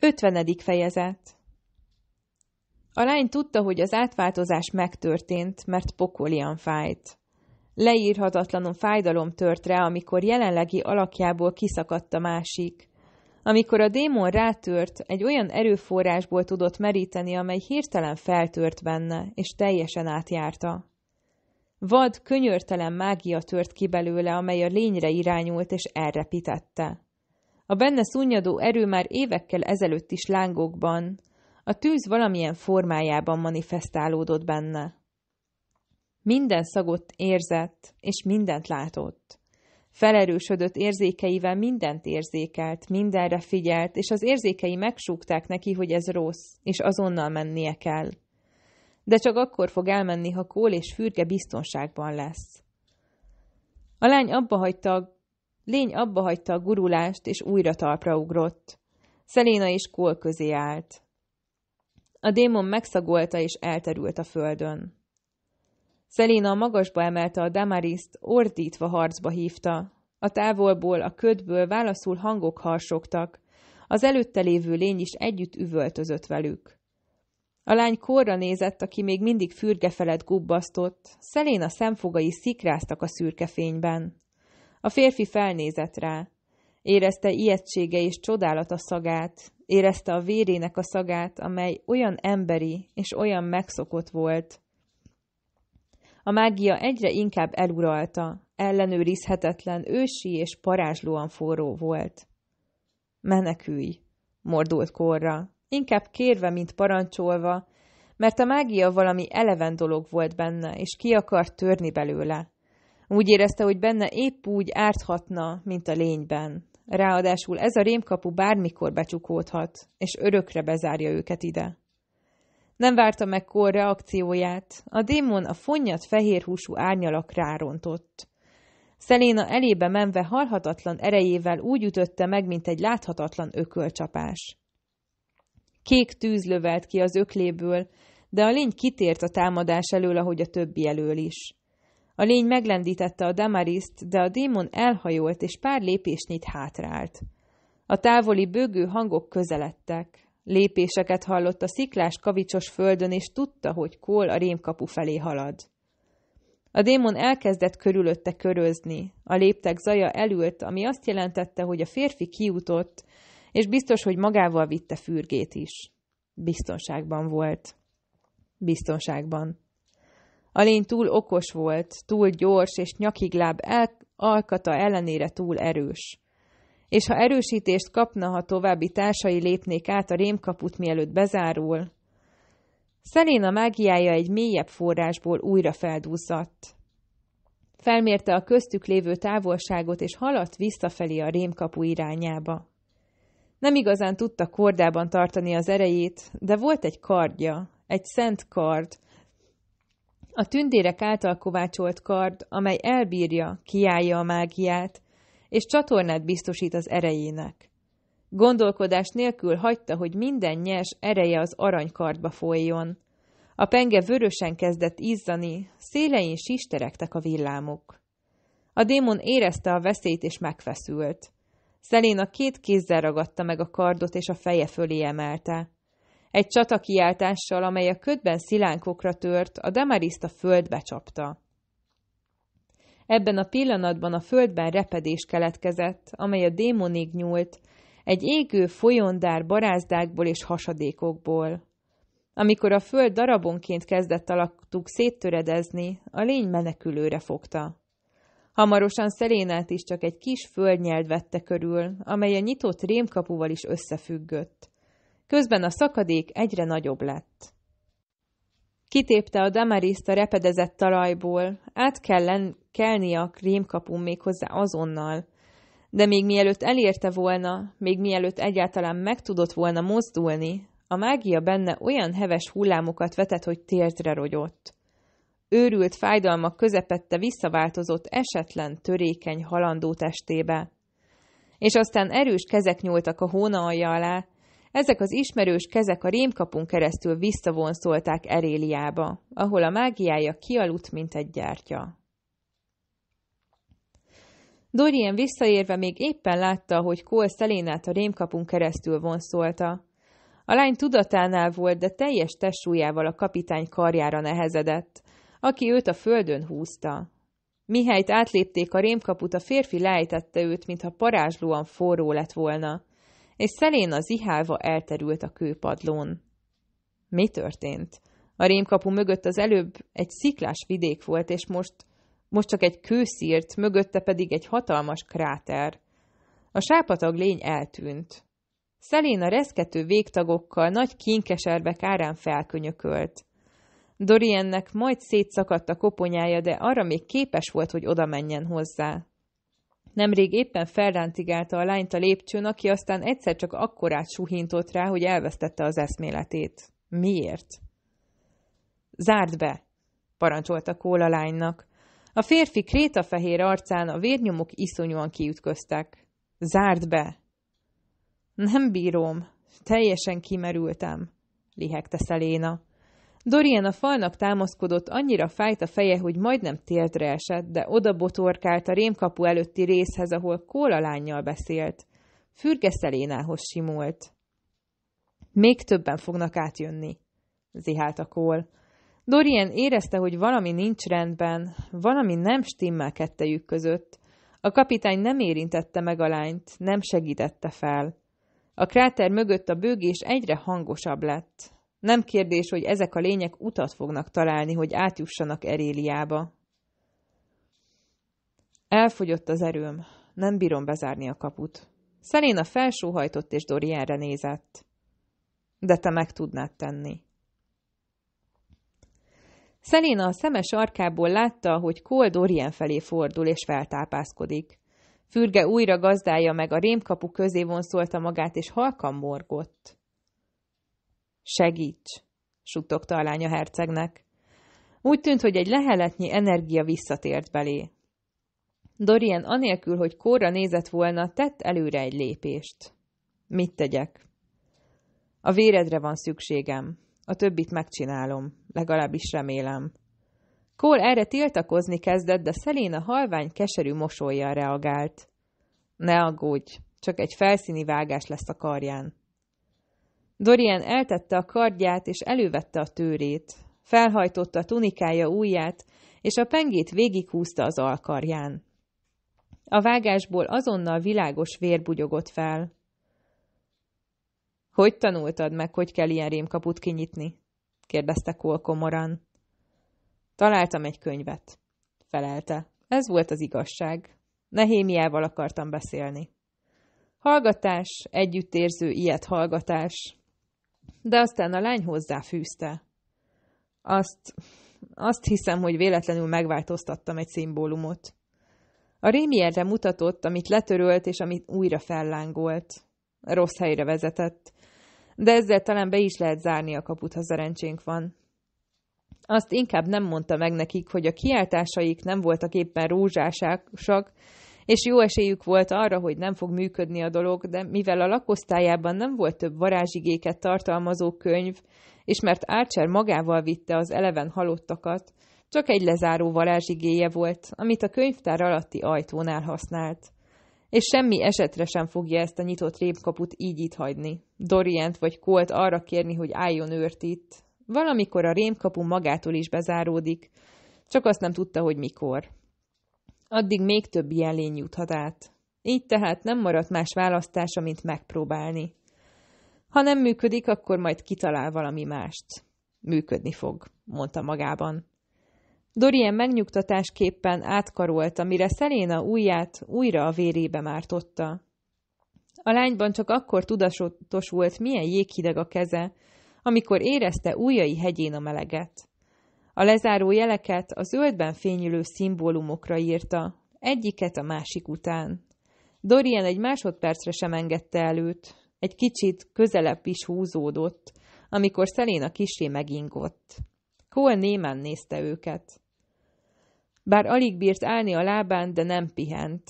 Ötvenedik fejezet A lány tudta, hogy az átváltozás megtörtént, mert pokolian fájt. Leírhatatlanul fájdalom tört rá, amikor jelenlegi alakjából kiszakadt a másik. Amikor a démon rátört, egy olyan erőforrásból tudott meríteni, amely hirtelen feltört benne, és teljesen átjárta. Vad, könyörtelen mágia tört ki belőle, amely a lényre irányult és elrepítette. A benne szunnyadó erő már évekkel ezelőtt is lángokban, a tűz valamilyen formájában manifestálódott benne. Minden szagot érzett, és mindent látott. Felerősödött érzékeivel mindent érzékelt, mindenre figyelt, és az érzékei megsúgták neki, hogy ez rossz, és azonnal mennie kell. De csak akkor fog elmenni, ha Kól és Fürge biztonságban lesz. A lány abba hagyta a Lény abba hagyta a gurulást, és újra talpra ugrott. Szeléna is kól közé állt. A démon megszagolta, és elterült a földön. Szeléna magasba emelte a Damariszt, ordítva harcba hívta. A távolból, a ködből válaszul hangok harsogtak. Az előtte lévő lény is együtt üvöltözött velük. A lány korra nézett, aki még mindig fürge felett gubbasztott, Szeléna szemfogai szikráztak a szürke fényben. A férfi felnézett rá. Érezte ijegysége és csodálata szagát, érezte a vérének a szagát, amely olyan emberi és olyan megszokott volt. A mágia egyre inkább eluralta, ellenőrizhetetlen, ősi és parázslóan forró volt. Menekülj, mordult korra, inkább kérve, mint parancsolva, mert a mágia valami eleven dolog volt benne, és ki akart törni belőle. Úgy érezte, hogy benne épp úgy árthatna, mint a lényben. Ráadásul ez a rémkapu bármikor becsukódhat, és örökre bezárja őket ide. Nem várta meg Kor reakcióját, a démon a fonnyat fehér húsú árnyalak rárontott. Szeléna elébe menve halhatatlan erejével úgy ütötte meg, mint egy láthatatlan ökölcsapás. Kék tűz lövelt ki az ökléből, de a lény kitért a támadás elől, ahogy a többi elől is. A lény meglendítette a damariszt, de a démon elhajolt, és pár lépésnyit hátrált. A távoli bőgő hangok közeledtek. Lépéseket hallott a sziklás kavicsos földön, és tudta, hogy Kól a rémkapu felé halad. A démon elkezdett körülötte körözni. A léptek zaja elült, ami azt jelentette, hogy a férfi kiutott, és biztos, hogy magával vitte fürgét is. Biztonságban volt. Biztonságban. A lény túl okos volt, túl gyors és láb el, alkata ellenére túl erős. És ha erősítést kapna, ha további társai lépnék át a rémkaput, mielőtt bezárul, Szeléna mágiája egy mélyebb forrásból újra feldúzzadt. Felmérte a köztük lévő távolságot, és haladt visszafelé a rémkapu irányába. Nem igazán tudta kordában tartani az erejét, de volt egy kardja, egy szent kard, a tündérek által kovácsolt kard, amely elbírja, kiállja a mágiát, és csatornát biztosít az erejének. Gondolkodás nélkül hagyta, hogy minden nyers ereje az aranykardba folyjon. A penge vörösen kezdett izzani, szélein sisteregtek a villámok. A démon érezte a veszélyt és megfeszült. Szeléna két kézzel ragadta meg a kardot és a feje fölé emelte. Egy csatakiáltással, amely a ködben szilánkokra tört, a damariszt a földbe csapta. Ebben a pillanatban a földben repedés keletkezett, amely a démonig nyúlt, egy égő folyondár barázdákból és hasadékokból. Amikor a föld darabonként kezdett alaktuk széttöredezni, a lény menekülőre fogta. Hamarosan Szelénát is csak egy kis földnyelt vette körül, amely a nyitott rémkapuval is összefüggött. Közben a szakadék egyre nagyobb lett. Kitépte a damariszt a repedezett talajból, át kellen kelni a krémkapun még hozzá azonnal, de még mielőtt elérte volna, még mielőtt egyáltalán meg tudott volna mozdulni, a mágia benne olyan heves hullámokat vetett, hogy térdre rogyott. Őrült fájdalmak közepette visszaváltozott esetlen, törékeny halandó testébe. És aztán erős kezek nyúltak a hóna alja alá, ezek az ismerős kezek a rémkapun keresztül visszavonszolták Eréliába, ahol a mágiája kialudt, mint egy gyártya. Dorian visszaérve még éppen látta, hogy Cole Szelénát a rémkapun keresztül vonszolta. A lány tudatánál volt, de teljes testsúlyával a kapitány karjára nehezedett, aki őt a földön húzta. Mihelyt átlépték a rémkaput, a férfi lejtette őt, mintha parázslóan forró lett volna és az zihálva elterült a kőpadlón. Mi történt? A rémkapu mögött az előbb egy sziklás vidék volt, és most, most csak egy kőszírt, mögötte pedig egy hatalmas kráter. A sápatag lény eltűnt. a reszkető végtagokkal nagy kinkeserbek árán felkönyökölt. Doriennek majd szétszakadt a koponyája, de arra még képes volt, hogy oda menjen hozzá. Nemrég éppen felráncigálta a lányt a lépcsőn, aki aztán egyszer csak akkorát suhintott rá, hogy elvesztette az eszméletét. Miért? Zárd be! parancsolta Kóla lánynak. A férfi krétafehér arcán a vérnyomok iszonyúan kiütköztek. Zárd be! Nem bírom, teljesen kimerültem, lihegte Szeléna. Dorian a falnak támaszkodott, annyira fájt a feje, hogy majdnem téltre esett, de oda botorkált a rémkapu előtti részhez, ahol Kóla lányjal beszélt. Fürge Szelénához simult. Még többen fognak átjönni, zihált a Kól. Dorian érezte, hogy valami nincs rendben, valami nem stimmel kettejük között. A kapitány nem érintette meg a lányt, nem segítette fel. A kráter mögött a bőgés egyre hangosabb lett. Nem kérdés, hogy ezek a lények utat fognak találni, hogy átjussanak Eréliába. Elfogyott az erőm. Nem bírom bezárni a kaput. Szeléna felsóhajtott, és Dorianre nézett. De te meg tudnád tenni. Szeléna a szemes arkából látta, hogy Cole Dorian felé fordul és feltápászkodik. Fürge újra gazdája meg a rémkapu közé vonszolta magát, és halkan morgott. Segíts! suttogta a lánya hercegnek. Úgy tűnt, hogy egy leheletnyi energia visszatért belé. Dorian anélkül, hogy kóra nézett volna, tett előre egy lépést. Mit tegyek? A véredre van szükségem. A többit megcsinálom, legalábbis remélem. Kól erre tiltakozni kezdett, de a halvány, keserű mosolyjal reagált. Ne aggódj, csak egy felszíni vágás lesz a karján. Dorian eltette a kardját, és elővette a tőrét. Felhajtotta tunikája ujját, és a pengét végighúzta az alkarján. A vágásból azonnal világos vér bugyogott fel. – Hogy tanultad meg, hogy kell ilyen rémkaput kinyitni? – kérdezte Kolkomoran. – Találtam egy könyvet – felelte. Ez volt az igazság. Nehémiával akartam beszélni. Hallgatás, együttérző ilyet hallgatás, de aztán a lány hozzáfűzte. Azt, azt hiszem, hogy véletlenül megváltoztattam egy szimbólumot. A rémierre mutatott, amit letörölt és amit újra fellángolt. Rossz helyre vezetett, de ezzel talán be is lehet zárni a kaput, ha szerencsénk van. Azt inkább nem mondta meg nekik, hogy a kiáltásaik nem voltak éppen rózsásak, és jó esélyük volt arra, hogy nem fog működni a dolog, de mivel a lakosztályában nem volt több varázsigéket tartalmazó könyv, és mert Archer magával vitte az eleven halottakat, csak egy lezáró varázsigéje volt, amit a könyvtár alatti ajtónál használt. És semmi esetre sem fogja ezt a nyitott rémkaput így itt hagyni. Dorient vagy Colt arra kérni, hogy álljon őrt itt. Valamikor a rémkapu magától is bezáródik, csak azt nem tudta, hogy mikor. Addig még több ilyen lény juthat át. Így tehát nem maradt más választása, mint megpróbálni. Ha nem működik, akkor majd kitalál valami mást. Működni fog, mondta magában. Dorian megnyugtatásképpen átkarolta, mire Szeléna ujját újra a vérébe mártotta. A lányban csak akkor tudatos volt, milyen jéghideg a keze, amikor érezte újai hegyén a meleget. A lezáró jeleket a zöldben fényülő szimbólumokra írta, egyiket a másik után. Dorian egy másodpercre sem engedte előt, egy kicsit közelebb is húzódott, amikor Szeléna kisé megingott. Cole némán nézte őket. Bár alig bírt állni a lábán, de nem pihent.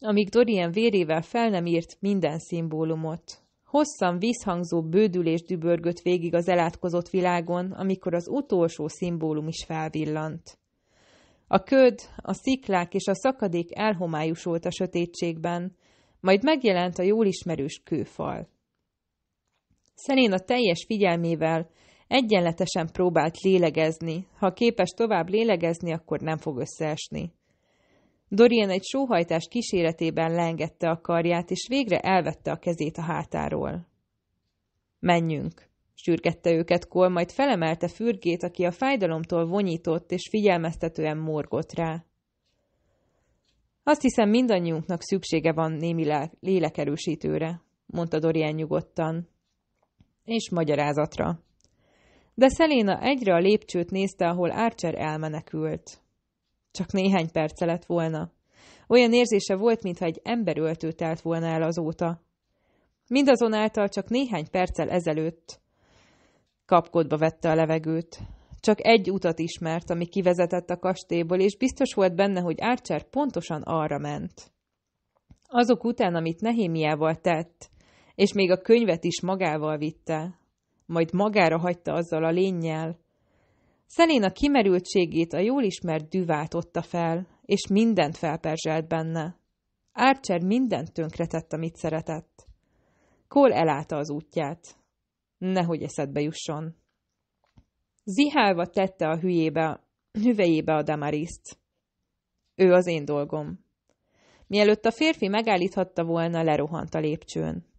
Amíg Dorian vérével fel nem írt minden szimbólumot, Hosszan vízhangzó bődülés dübörgött végig az elátkozott világon, amikor az utolsó szimbólum is felvillant. A köd, a sziklák és a szakadék elhomályosult a sötétségben, majd megjelent a jól ismerős kőfal. Szerén a teljes figyelmével egyenletesen próbált lélegezni, ha képes tovább lélegezni, akkor nem fog összeesni. Dorian egy sóhajtás kíséretében leengedte a karját, és végre elvette a kezét a hátáról. Menjünk, sürgette őket Kol, majd felemelte fürgét, aki a fájdalomtól vonyított, és figyelmeztetően morgott rá. Azt hiszem, mindannyiunknak szüksége van némi lélekerősítőre, mondta Dorian nyugodtan. És magyarázatra. De Szeléna egyre a lépcsőt nézte, ahol Archer elmenekült. Csak néhány perce lett volna. Olyan érzése volt, mintha egy emberöltő telt volna el azóta. Mindazonáltal csak néhány perccel ezelőtt kapkodba vette a levegőt. Csak egy utat ismert, ami kivezetett a kastélyból, és biztos volt benne, hogy Archer pontosan arra ment. Azok után, amit Nehémiával tett, és még a könyvet is magával vitte, majd magára hagyta azzal a lényjel, Szelén a kimerültségét a jól ismert düvát fel, és mindent felperzselt benne. Archer mindent tönkretett, amit szeretett. Kól elállta az útját. Nehogy eszedbe jusson. Zihálva tette a hülyébe, hüvejébe a damariszt. Ő az én dolgom. Mielőtt a férfi megállíthatta volna, lerohant a lépcsőn.